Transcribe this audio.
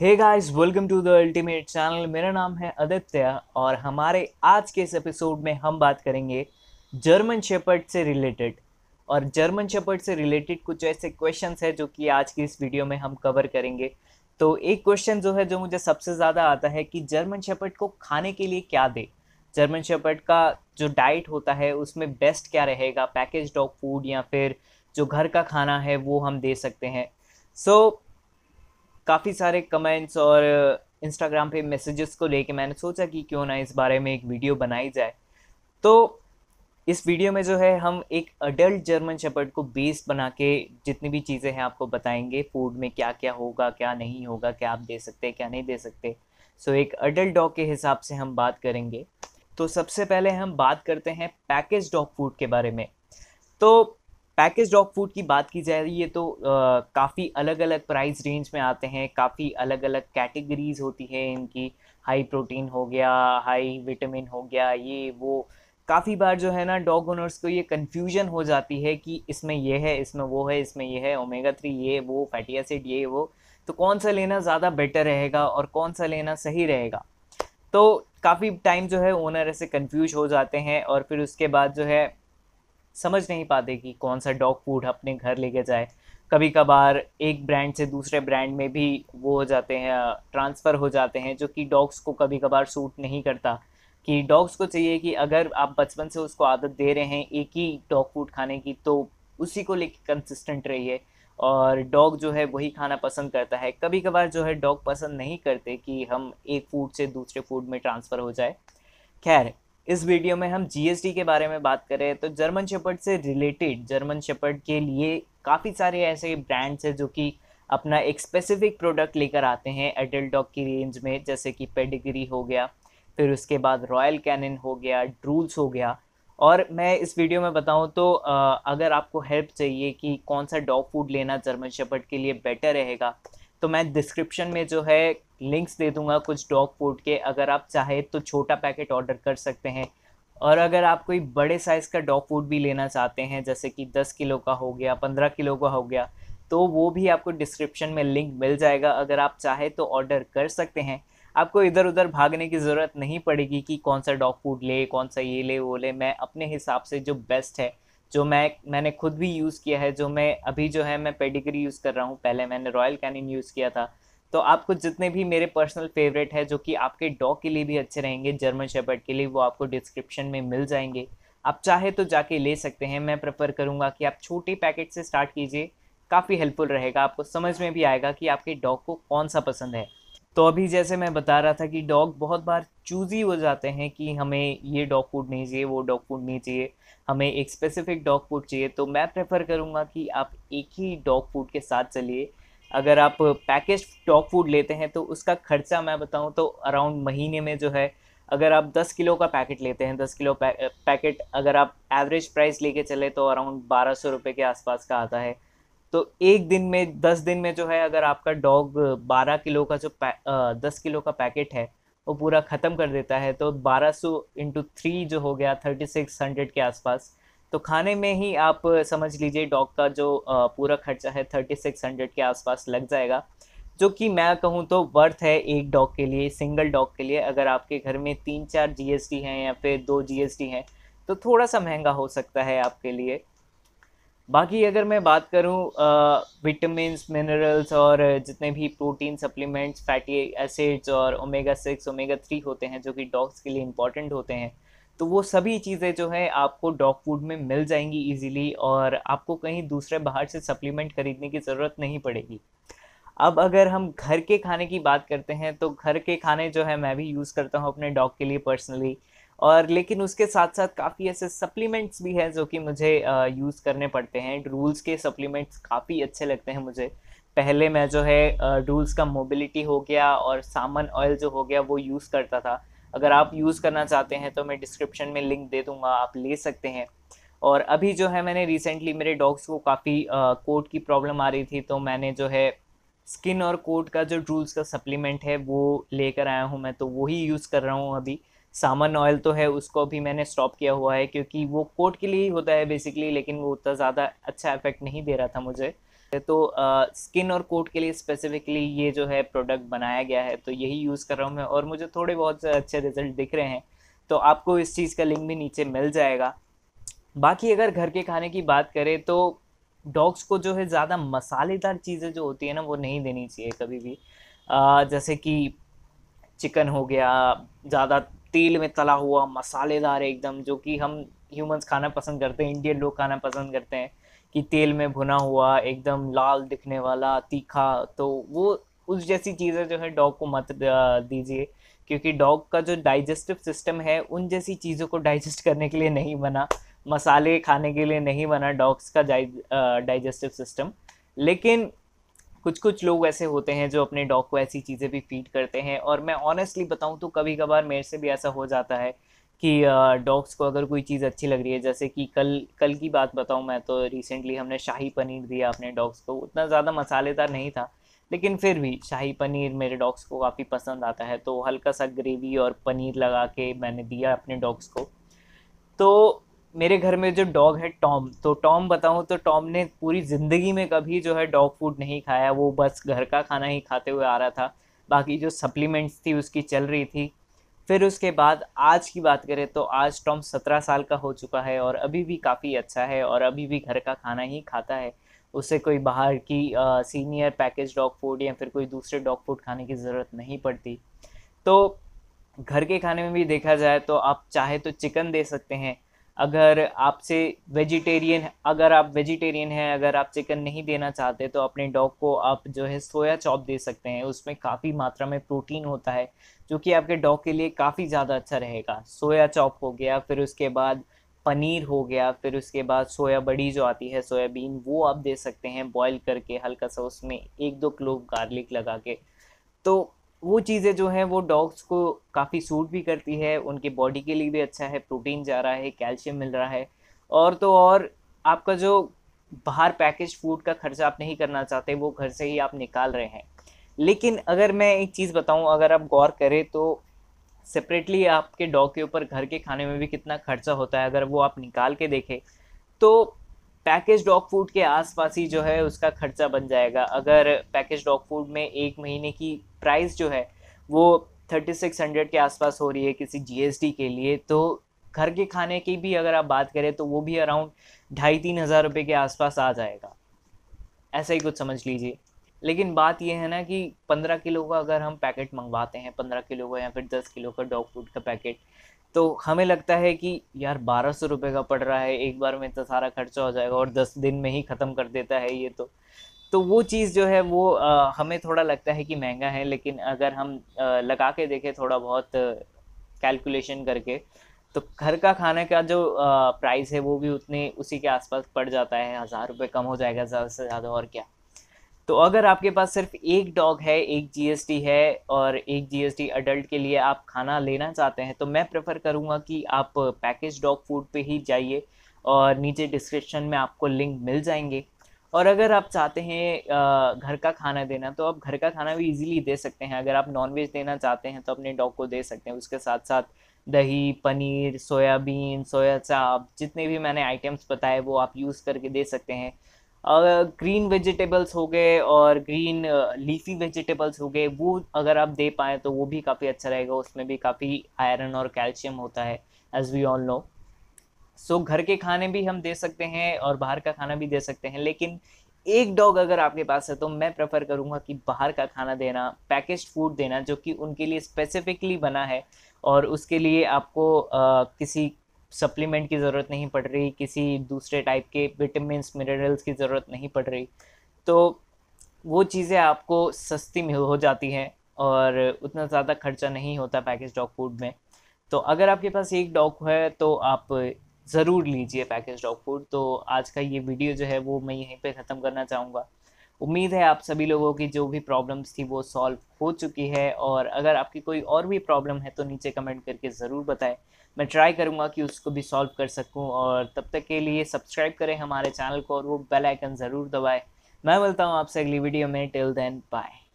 hey guys welcome to the ultimate channel मेरा नाम है आदित्य और हमारे आज के इस एपिसोड में हम बात करेंगे जर्मन शेपर्ड से रिलेटेड और जर्मन शेपर्ड से रिलेटेड कुछ ऐसे क्वेश्चन है जो कि आज की इस वीडियो में हम कवर करेंगे तो एक क्वेश्चन जो है जो मुझे सबसे ज़्यादा आता है कि जर्मन शेपर्ड को खाने के लिए क्या दे जर्मन शेपर्ड का जो डाइट होता है उसमें बेस्ट क्या रहेगा पैकेज डॉग फूड या फिर जो घर का खाना है वो हम दे सकते हैं सो so, काफ़ी सारे कमेंट्स और इंस्टाग्राम uh, पे मैसेजेस को लेके मैंने सोचा कि क्यों ना इस बारे में एक वीडियो बनाई जाए तो इस वीडियो में जो है हम एक अडल्ट जर्मन शेपर्ड को बेस बना के जितनी भी चीज़ें हैं आपको बताएंगे फूड में क्या क्या होगा क्या नहीं होगा क्या आप दे सकते क्या नहीं दे सकते सो एक अडल्ट डॉग के हिसाब से हम बात करेंगे तो सबसे पहले हम बात करते हैं पैकेज डॉग फूड के बारे में तो पैकेज डॉग फूड की बात की जाए ये तो काफ़ी अलग अलग प्राइस रेंज में आते हैं काफ़ी अलग अलग कैटेगरीज होती है इनकी हाई प्रोटीन हो गया हाई विटामिन हो गया ये वो काफ़ी बार जो है ना डॉग ओनर्स को ये कन्फ्यूजन हो जाती है कि इसमें ये है इसमें वो है इसमें ये है ओमेगा थ्री ये वो फैटी एसिड ये वो तो कौन सा लेना ज़्यादा बेटर रहेगा और कौन सा लेना सही रहेगा तो काफ़ी टाइम जो है ओनर ऐसे कन्फ्यूज हो जाते हैं और फिर उसके बाद जो है समझ नहीं पाते कि कौन सा डॉग फूड अपने घर लेके जाए कभी कभार एक ब्रांड से दूसरे ब्रांड में भी वो हो जाते हैं ट्रांसफ़र हो जाते हैं जो कि डॉग्स को कभी कभार सूट नहीं करता कि डॉग्स को चाहिए कि अगर आप बचपन से उसको आदत दे रहे हैं एक ही डॉग फूड खाने की तो उसी को लेके कंसिस्टेंट रहिए और डॉग जो है वही खाना पसंद करता है कभी कभार जो है डॉग पसंद नहीं करते कि हम एक फूड से दूसरे फूड में ट्रांसफ़र हो जाए खैर इस वीडियो में हम जीएसटी के बारे में बात करें तो जर्मन शेपर्ड से रिलेटेड जर्मन शेपर्ड के लिए काफ़ी सारे ऐसे ब्रांड्स हैं जो कि अपना एक स्पेसिफिक प्रोडक्ट लेकर आते हैं एडल्ट डॉग की रेंज में जैसे कि पेडिग्री हो गया फिर उसके बाद रॉयल कैनन हो गया ड्रूल्स हो गया और मैं इस वीडियो में बताऊं तो अगर आपको हेल्प चाहिए कि कौन सा डॉग फूड लेना जर्मन शपट के लिए बेटर रहेगा तो मैं डिस्क्रिप्शन में जो है लिंक्स दे दूंगा कुछ डॉग फूड के अगर आप चाहे तो छोटा पैकेट ऑर्डर कर सकते हैं और अगर आप कोई बड़े साइज़ का डॉग फूड भी लेना चाहते हैं जैसे कि दस किलो का हो गया पंद्रह किलो का हो गया तो वो भी आपको डिस्क्रिप्शन में लिंक मिल जाएगा अगर आप चाहे तो ऑर्डर कर सकते हैं आपको इधर उधर भागने की ज़रूरत नहीं पड़ेगी कि कौन सा डॉग फूड ले कौन सा ये ले वो ले मैं अपने हिसाब से जो बेस्ट है जो मैं मैंने खुद भी यूज़ किया है जो मैं अभी जो है मैं पेडिग्री यूज़ कर रहा हूँ पहले मैंने रॉयल कैनिन यूज़ किया था तो आपको जितने भी मेरे पर्सनल फेवरेट है जो कि आपके डॉग के लिए भी अच्छे रहेंगे जर्मन शेपर्ड के लिए वो आपको डिस्क्रिप्शन में मिल जाएंगे आप चाहे तो जाके ले सकते हैं मैं प्रेफर करूँगा कि आप छोटे पैकेट से स्टार्ट कीजिए काफ़ी हेल्पफुल रहेगा आपको समझ में भी आएगा कि आपके डॉग को कौन सा पसंद है तो अभी जैसे मैं बता रहा था कि डॉग बहुत बार चूज़ी हो जाते हैं कि हमें ये डॉग फूड नहीं चाहिए वो डॉग फूड नहीं चाहिए हमें एक स्पेसिफिक डॉग फूड चाहिए तो मैं प्रेफर करूँगा कि आप एक ही डॉग फूड के साथ चलिए अगर आप पैकेज डॉग फूड लेते हैं तो उसका खर्चा मैं बताऊँ तो अराउंड महीने में जो है अगर आप 10 किलो का पैकेट लेते हैं 10 किलो पै, पैकेट अगर आप एवरेज प्राइस लेके चले तो अराउंड बारह सौ रुपये के आसपास का आता है तो एक दिन में दस दिन में जो है अगर आपका डॉग बारह किलो का जो दस किलो का पैकेट है वो पूरा ख़त्म कर देता है तो 1200 सौ इंटू थ्री जो हो गया 3600 के आसपास तो खाने में ही आप समझ लीजिए डॉग का जो पूरा खर्चा है 3600 के आसपास लग जाएगा जो कि मैं कहूँ तो वर्थ है एक डॉग के लिए सिंगल डॉग के लिए अगर आपके घर में तीन चार जीएसटी हैं या फिर दो जीएसटी हैं तो थोड़ा सा महंगा हो सकता है आपके लिए बाकी अगर मैं बात करूँ विटामिन मिनरल्स और जितने भी प्रोटीन सप्लीमेंट्स फैटी एसिड्स और ओमेगा सिक्स ओमेगा थ्री होते हैं जो कि डॉग्स के लिए इम्पॉर्टेंट होते हैं तो वो सभी चीज़ें जो है आपको डॉग फूड में मिल जाएंगी इजीली और आपको कहीं दूसरे बाहर से सप्लीमेंट खरीदने की ज़रूरत नहीं पड़ेगी अब अगर हम घर के खाने की बात करते हैं तो घर के खाने जो है मैं भी यूज़ करता हूँ अपने डॉग के लिए पर्सनली और लेकिन उसके साथ साथ काफ़ी ऐसे सप्लीमेंट्स भी हैं जो कि मुझे यूज़ करने पड़ते हैं रूल्स के सप्लीमेंट्स काफ़ी अच्छे लगते हैं मुझे पहले मैं जो है रूल्स का मोबिलिटी हो गया और सामन ऑयल जो हो गया वो यूज़ करता था अगर आप यूज़ करना चाहते हैं तो मैं डिस्क्रिप्शन में लिंक दे दूँगा आप ले सकते हैं और अभी जो है मैंने रिसेंटली मेरे डॉग्स को काफ़ी कोट की प्रॉब्लम आ रही थी तो मैंने जो है स्किन और कोट का जो रूल्स का सप्लीमेंट है वो लेकर आया हूँ मैं तो वही यूज़ कर रहा हूँ अभी सामन ऑयल तो है उसको भी मैंने स्टॉप किया हुआ है क्योंकि वो कोट के लिए ही होता है बेसिकली लेकिन वो उतना ज़्यादा अच्छा इफेक्ट नहीं दे रहा था मुझे तो स्किन uh, और कोट के लिए स्पेसिफिकली ये जो है प्रोडक्ट बनाया गया है तो यही यूज़ कर रहा हूँ मैं और मुझे थोड़े बहुत अच्छे रिजल्ट दिख रहे हैं तो आपको इस चीज़ का लिंक भी नीचे मिल जाएगा बाकी अगर घर के खाने की बात करें तो डॉग्स को जो है ज़्यादा मसालेदार चीज़ें जो होती है ना वो नहीं देनी चाहिए कभी भी uh, जैसे कि चिकन हो गया ज़्यादा तेल में तला हुआ मसालेदार एकदम जो कि हम ह्यूमंस खाना पसंद करते हैं इंडियन लोग खाना पसंद करते हैं कि तेल में भुना हुआ एकदम लाल दिखने वाला तीखा तो वो उस जैसी चीज़ें जो है डॉग को मत दीजिए क्योंकि डॉग का जो डाइजेस्टिव सिस्टम है उन जैसी चीज़ों को डाइजेस्ट करने के लिए नहीं बना मसाले खाने के लिए नहीं बना डॉग्स का डाइजेस्टिव सिस्टम लेकिन कुछ कुछ लोग ऐसे होते हैं जो अपने डॉग को ऐसी चीज़ें भी फीड करते हैं और मैं ऑनेस्टली बताऊँ तो कभी कभार मेरे से भी ऐसा हो जाता है कि डॉग्स को अगर कोई चीज़ अच्छी लग रही है जैसे कि कल कल की बात बताऊँ मैं तो रिसेंटली हमने शाही पनीर दिया अपने डॉग्स को उतना ज़्यादा मसालेदार नहीं था लेकिन फिर भी शाही पनीर मेरे डॉग्स को काफ़ी पसंद आता है तो हल्का सा ग्रेवी और पनीर लगा के मैंने दिया अपने डॉग्स को तो मेरे घर में जो डॉग है टॉम तो टॉम बताऊँ तो टॉम ने पूरी ज़िंदगी में कभी जो है डॉग फूड नहीं खाया वो बस घर का खाना ही खाते हुए आ रहा था बाकी जो सप्लीमेंट्स थी उसकी चल रही थी फिर उसके बाद आज की बात करें तो आज टॉम सत्रह साल का हो चुका है और अभी भी काफ़ी अच्छा है और अभी भी घर का खाना ही खाता है उसे कोई बाहर की आ, सीनियर पैकेज डॉग फूड या फिर कोई दूसरे डॉग फूड खाने की ज़रूरत नहीं पड़ती तो घर के खाने में भी देखा जाए तो आप चाहे तो चिकन दे सकते हैं अगर आपसे वेजिटेरियन अगर आप वेजिटेरियन हैं अगर आप चिकन नहीं देना चाहते तो अपने डॉग को आप जो है सोया चॉप दे सकते हैं उसमें काफ़ी मात्रा में प्रोटीन होता है जो कि आपके डॉग के लिए काफ़ी ज़्यादा अच्छा रहेगा सोया चॉप हो गया फिर उसके बाद पनीर हो गया फिर उसके बाद सोया बड़ी जो आती है सोयाबीन वो आप दे सकते हैं बॉईल करके हल्का सा उसमें एक दो क्लोव गार्लिक लगा के तो वो चीज़ें जो हैं वो डॉग्स को काफ़ी सूट भी करती है उनके बॉडी के लिए भी अच्छा है प्रोटीन जा रहा है कैल्शियम मिल रहा है और तो और आपका जो बाहर पैकेज फूड का खर्चा आप नहीं करना चाहते वो घर से ही आप निकाल रहे हैं लेकिन अगर मैं एक चीज़ बताऊँ अगर आप गौर करें तो सेपरेटली आपके डॉग के ऊपर घर के खाने में भी कितना खर्चा होता है अगर वो आप निकाल के देखें तो पैकेज डॉग फूड के आसपास ही जो है उसका खर्चा बन जाएगा अगर पैकेज डॉग फूड में एक महीने की प्राइस जो है वो थर्टी सिक्स हंड्रेड के आसपास हो रही है किसी जीएसटी के लिए तो घर के खाने की भी अगर आप बात करें तो वो भी अराउंड ढाई तीन हज़ार रुपये के आसपास आ जाएगा ऐसा ही कुछ समझ लीजिए लेकिन बात यह है ना कि पंद्रह किलो का अगर हम पैकेट मंगवाते हैं पंद्रह किलो का या फिर दस किलो का डॉग फूड का पैकेट तो हमें लगता है कि यार बारह सौ रुपये का पड़ रहा है एक बार में तो सारा खर्चा हो जाएगा और दस दिन में ही ख़त्म कर देता है ये तो तो वो चीज़ जो है वो आ, हमें थोड़ा लगता है कि महंगा है लेकिन अगर हम आ, लगा के देखें थोड़ा बहुत कैलकुलेशन करके तो घर का खाने का जो प्राइस है वो भी उतने उसी के आसपास पड़ जाता है हज़ार रुपये कम हो जाएगा ज़्यादा से ज़्यादा और क्या तो अगर आपके पास सिर्फ एक डॉग है एक जीएसटी है और एक जीएसटी अडल्ट के लिए आप खाना लेना चाहते हैं तो मैं प्रेफर करूँगा कि आप पैकेज डॉग फूड पे ही जाइए और नीचे डिस्क्रिप्शन में आपको लिंक मिल जाएंगे और अगर आप चाहते हैं घर का खाना देना तो आप घर का खाना भी इजीली दे सकते हैं अगर आप नॉनवेज देना चाहते हैं तो अपने डॉग को दे सकते हैं उसके साथ साथ दही पनीर सोयाबीन सोया चाप जितने भी मैंने आइटम्स बताए वो आप यूज़ करके दे सकते हैं ग्रीन वेजिटेबल्स हो गए और ग्रीन लीफी वेजिटेबल्स हो गए वो अगर आप दे पाएँ तो वो भी काफ़ी अच्छा रहेगा उसमें भी काफ़ी आयरन और कैल्शियम होता है as we all know so घर के खाने भी हम दे सकते हैं और बाहर का खाना भी दे सकते हैं लेकिन एक डॉग अगर आपके पास है तो मैं प्रेफर करूँगा कि बाहर का खाना देना पैकेज फूड देना जो कि उनके लिए स्पेसिफिकली बना है और उसके लिए आपको आ, किसी सप्लीमेंट की ज़रूरत नहीं पड़ रही किसी दूसरे टाइप के विटामिन मिनरल्स की ज़रूरत नहीं पड़ रही तो वो चीज़ें आपको सस्ती मिल हो जाती हैं और उतना ज़्यादा खर्चा नहीं होता पैकेज डॉग फूड में तो अगर आपके पास एक डॉग है तो आप ज़रूर लीजिए पैकेज डॉग फूड तो आज का ये वीडियो जो है वो मैं यहीं पे ख़त्म करना चाहूँगा उम्मीद है आप सभी लोगों की जो भी प्रॉब्लम्स थी वो सॉल्व हो चुकी है और अगर आपकी कोई और भी प्रॉब्लम है तो नीचे कमेंट करके ज़रूर बताएं मैं ट्राई करूँगा कि उसको भी सॉल्व कर सकूँ और तब तक के लिए सब्सक्राइब करें हमारे चैनल को और वो बेल आइकन ज़रूर दबाएं मैं बोलता हूँ आपसे अगली वीडियो में टिल देन बाय